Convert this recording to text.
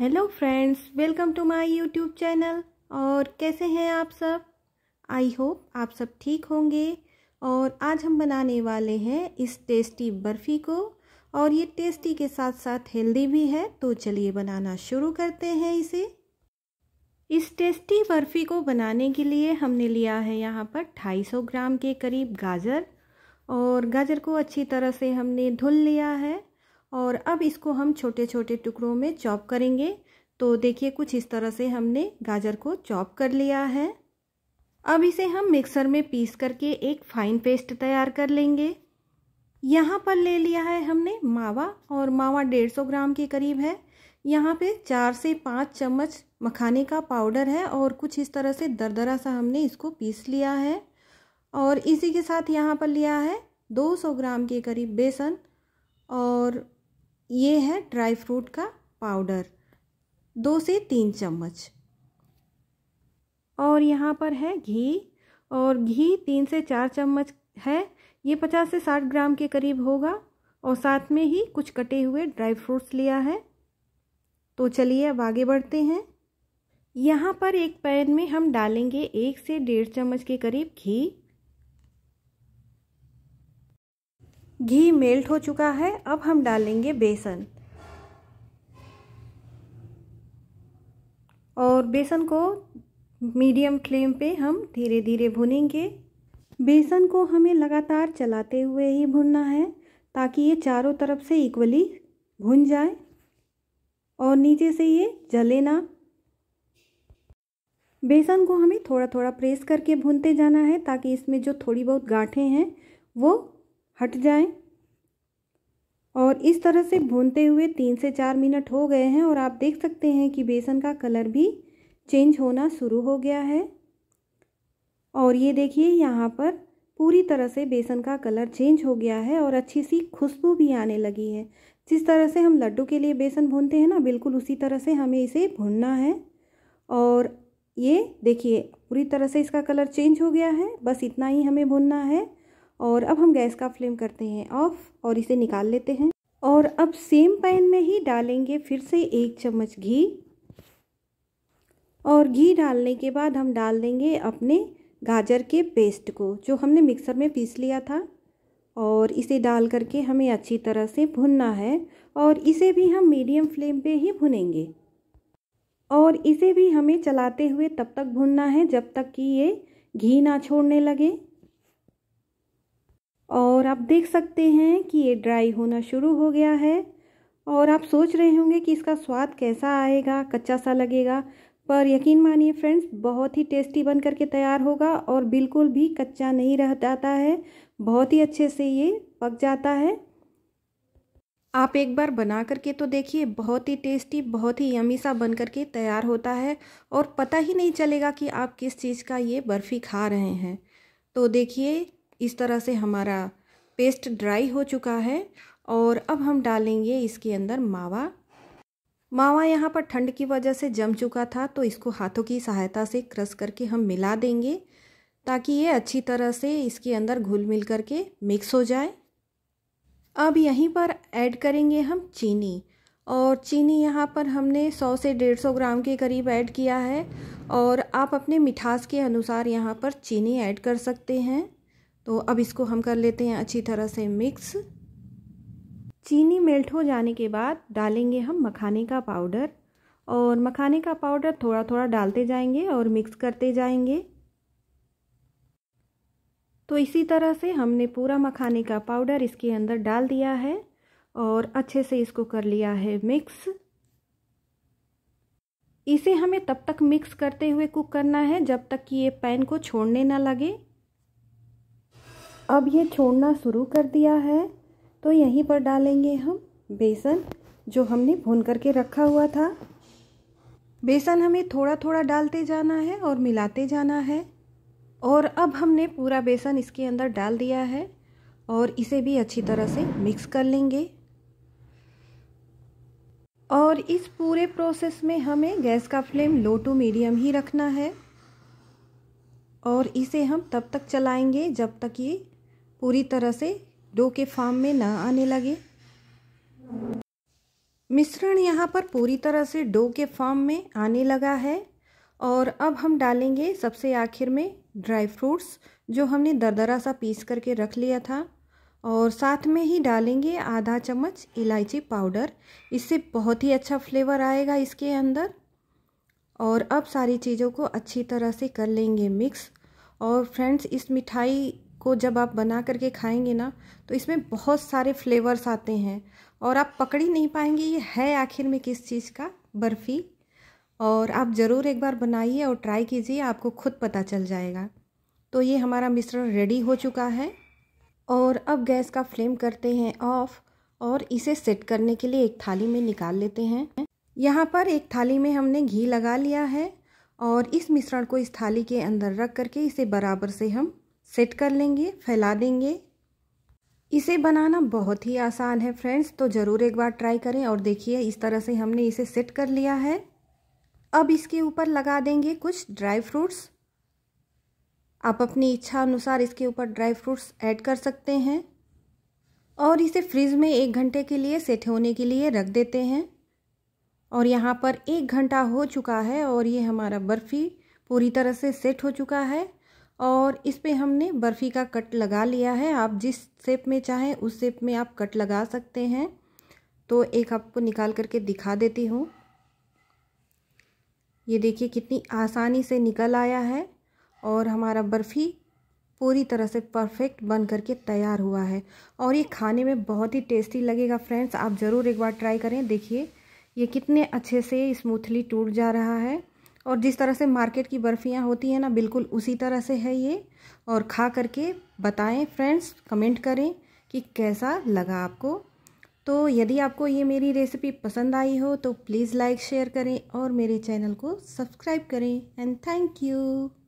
hello friends welcome to my YouTube channel और कैसे हैं आप सब आई होप आप सब ठीक होंगे और आज हम बनाने वाले हैं इस टेस्टी बर्फ़ी को और ये टेस्टी के साथ साथ हेल्दी भी है तो चलिए बनाना शुरू करते हैं इसे इस टेस्टी बर्फ़ी को बनाने के लिए हमने लिया है यहाँ पर 250 ग्राम के करीब गाजर और गाजर को अच्छी तरह से हमने धुल लिया है और अब इसको हम छोटे छोटे टुकड़ों में चॉप करेंगे तो देखिए कुछ इस तरह से हमने गाजर को चॉप कर लिया है अब इसे हम मिक्सर में पीस करके एक फाइन पेस्ट तैयार कर लेंगे यहाँ पर ले लिया है हमने मावा और मावा 150 ग्राम के करीब है यहाँ पे चार से पाँच चम्मच मखाने का पाउडर है और कुछ इस तरह से दरदरा सा हमने इसको पीस लिया है और इसी के साथ यहाँ पर लिया है 200 ग्राम के करीब बेसन और ये है ड्राई फ्रूट का पाउडर दो से तीन चम्मच और यहाँ पर है घी और घी तीन से चार चम्मच है ये पचास से साठ ग्राम के करीब होगा और साथ में ही कुछ कटे हुए ड्राई फ्रूट्स लिया है तो चलिए अब आगे बढ़ते हैं यहाँ पर एक पैन में हम डालेंगे एक से डेढ़ चम्मच के करीब घी घी मेल्ट हो चुका है अब हम डालेंगे बेसन और बेसन को मीडियम फ्लेम पे हम धीरे धीरे भुनेंगे बेसन को हमें लगातार चलाते हुए ही भुनना है ताकि ये चारों तरफ से इक्वली भुन जाए और नीचे से ये जले ना बेसन को हमें थोड़ा थोड़ा प्रेस करके भूनते जाना है ताकि इसमें जो थोड़ी बहुत गांठें हैं वो हट जाएं और इस तरह से भूनते हुए तीन से चार मिनट हो गए हैं और आप देख सकते हैं कि बेसन का कलर भी चेंज होना शुरू हो गया है और ये देखिए यहाँ पर पूरी तरह से बेसन का कलर चेंज हो गया है और अच्छी सी खुशबू भी आने लगी है जिस तरह से हम लड्डू के लिए बेसन भूनते हैं ना बिल्कुल उसी तरह से हमें इसे भूनना है और ये देखिए पूरी तरह से इसका कलर चेंज हो गया है बस इतना ही हमें भूनना है और अब हम गैस का फ्लेम करते हैं ऑफ और इसे निकाल लेते हैं और अब सेम पैन में ही डालेंगे फिर से एक चम्मच घी और घी डालने के बाद हम डाल देंगे अपने गाजर के पेस्ट को जो हमने मिक्सर में पीस लिया था और इसे डाल करके हमें अच्छी तरह से भुनना है और इसे भी हम मीडियम फ्लेम पे ही भुनेंगे और इसे भी हमें चलाते हुए तब तक भुनना है जब तक कि ये घी ना छोड़ने लगे और आप देख सकते हैं कि ये ड्राई होना शुरू हो गया है और आप सोच रहे होंगे कि इसका स्वाद कैसा आएगा कच्चा सा लगेगा पर यकीन मानिए फ्रेंड्स बहुत ही टेस्टी बन करके तैयार होगा और बिल्कुल भी कच्चा नहीं रह जाता है बहुत ही अच्छे से ये पक जाता है आप एक बार बना करके तो देखिए बहुत ही टेस्टी बहुत ही यमी सा बन करके तैयार होता है और पता ही नहीं चलेगा कि आप किस चीज़ का ये बर्फ़ी खा रहे हैं तो देखिए इस तरह से हमारा पेस्ट ड्राई हो चुका है और अब हम डालेंगे इसके अंदर मावा मावा यहाँ पर ठंड की वजह से जम चुका था तो इसको हाथों की सहायता से क्रस करके हम मिला देंगे ताकि ये अच्छी तरह से इसके अंदर घुल मिल करके मिक्स हो जाए अब यहीं पर ऐड करेंगे हम चीनी और चीनी यहाँ पर हमने 100 से 150 ग्राम के करीब ऐड किया है और आप अपने मिठास के अनुसार यहाँ पर चीनी ऐड कर सकते हैं तो अब इसको हम कर लेते हैं अच्छी तरह से मिक्स चीनी मेल्ट हो जाने के बाद डालेंगे हम मखाने का पाउडर और मखाने का पाउडर थोड़ा थोड़ा डालते जाएंगे और मिक्स करते जाएंगे तो इसी तरह से हमने पूरा मखाने का पाउडर इसके अंदर डाल दिया है और अच्छे से इसको कर लिया है मिक्स इसे हमें तब तक मिक्स करते हुए कुक करना है जब तक कि ये पैन को छोड़ने ना लगे अब ये छोड़ना शुरू कर दिया है तो यहीं पर डालेंगे हम बेसन जो हमने भून करके रखा हुआ था बेसन हमें थोड़ा थोड़ा डालते जाना है और मिलाते जाना है और अब हमने पूरा बेसन इसके अंदर डाल दिया है और इसे भी अच्छी तरह से मिक्स कर लेंगे और इस पूरे प्रोसेस में हमें गैस का फ्लेम लो टू मीडियम ही रखना है और इसे हम तब तक चलाएंगे जब तक ये पूरी तरह से डो के फार्म में ना आने लगे मिश्रण यहाँ पर पूरी तरह से डो के फॉर्म में आने लगा है और अब हम डालेंगे सबसे आखिर में ड्राई फ्रूट्स जो हमने दरदरा सा पीस करके रख लिया था और साथ में ही डालेंगे आधा चम्मच इलायची पाउडर इससे बहुत ही अच्छा फ्लेवर आएगा इसके अंदर और अब सारी चीज़ों को अच्छी तरह से कर लेंगे मिक्स और फ्रेंड्स इस मिठाई को जब आप बना करके खाएंगे ना तो इसमें बहुत सारे फ्लेवर्स आते हैं और आप पकड़ ही नहीं पाएंगे ये है आखिर में किस चीज़ का बर्फ़ी और आप ज़रूर एक बार बनाइए और ट्राई कीजिए आपको खुद पता चल जाएगा तो ये हमारा मिश्रण रेडी हो चुका है और अब गैस का फ्लेम करते हैं ऑफ़ और इसे सेट करने के लिए एक थाली में निकाल लेते हैं यहाँ पर एक थाली में हमने घी लगा लिया है और इस मिश्रण को इस थाली के अंदर रख करके इसे बराबर से हम सेट कर लेंगे फैला देंगे इसे बनाना बहुत ही आसान है फ्रेंड्स तो ज़रूर एक बार ट्राई करें और देखिए इस तरह से हमने इसे सेट कर लिया है अब इसके ऊपर लगा देंगे कुछ ड्राई फ्रूट्स आप अपनी इच्छा अनुसार इसके ऊपर ड्राई फ्रूट्स ऐड कर सकते हैं और इसे फ्रिज में एक घंटे के लिए सेट होने के लिए रख देते हैं और यहाँ पर एक घंटा हो चुका है और ये हमारा बर्फ़ी पूरी तरह से सेट हो चुका है और इस पे हमने बर्फ़ी का कट लगा लिया है आप जिस शेप में चाहें उस शेप में आप कट लगा सकते हैं तो एक आपको निकाल करके दिखा देती हूँ ये देखिए कितनी आसानी से निकल आया है और हमारा बर्फ़ी पूरी तरह से परफेक्ट बन करके तैयार हुआ है और ये खाने में बहुत ही टेस्टी लगेगा फ्रेंड्स आप ज़रूर एक बार ट्राई करें देखिए ये कितने अच्छे से स्मूथली टूट जा रहा है और जिस तरह से मार्केट की बर्फ़ियाँ होती हैं ना बिल्कुल उसी तरह से है ये और खा करके बताएं फ्रेंड्स कमेंट करें कि कैसा लगा आपको तो यदि आपको ये मेरी रेसिपी पसंद आई हो तो प्लीज़ लाइक शेयर करें और मेरे चैनल को सब्सक्राइब करें एंड थैंक यू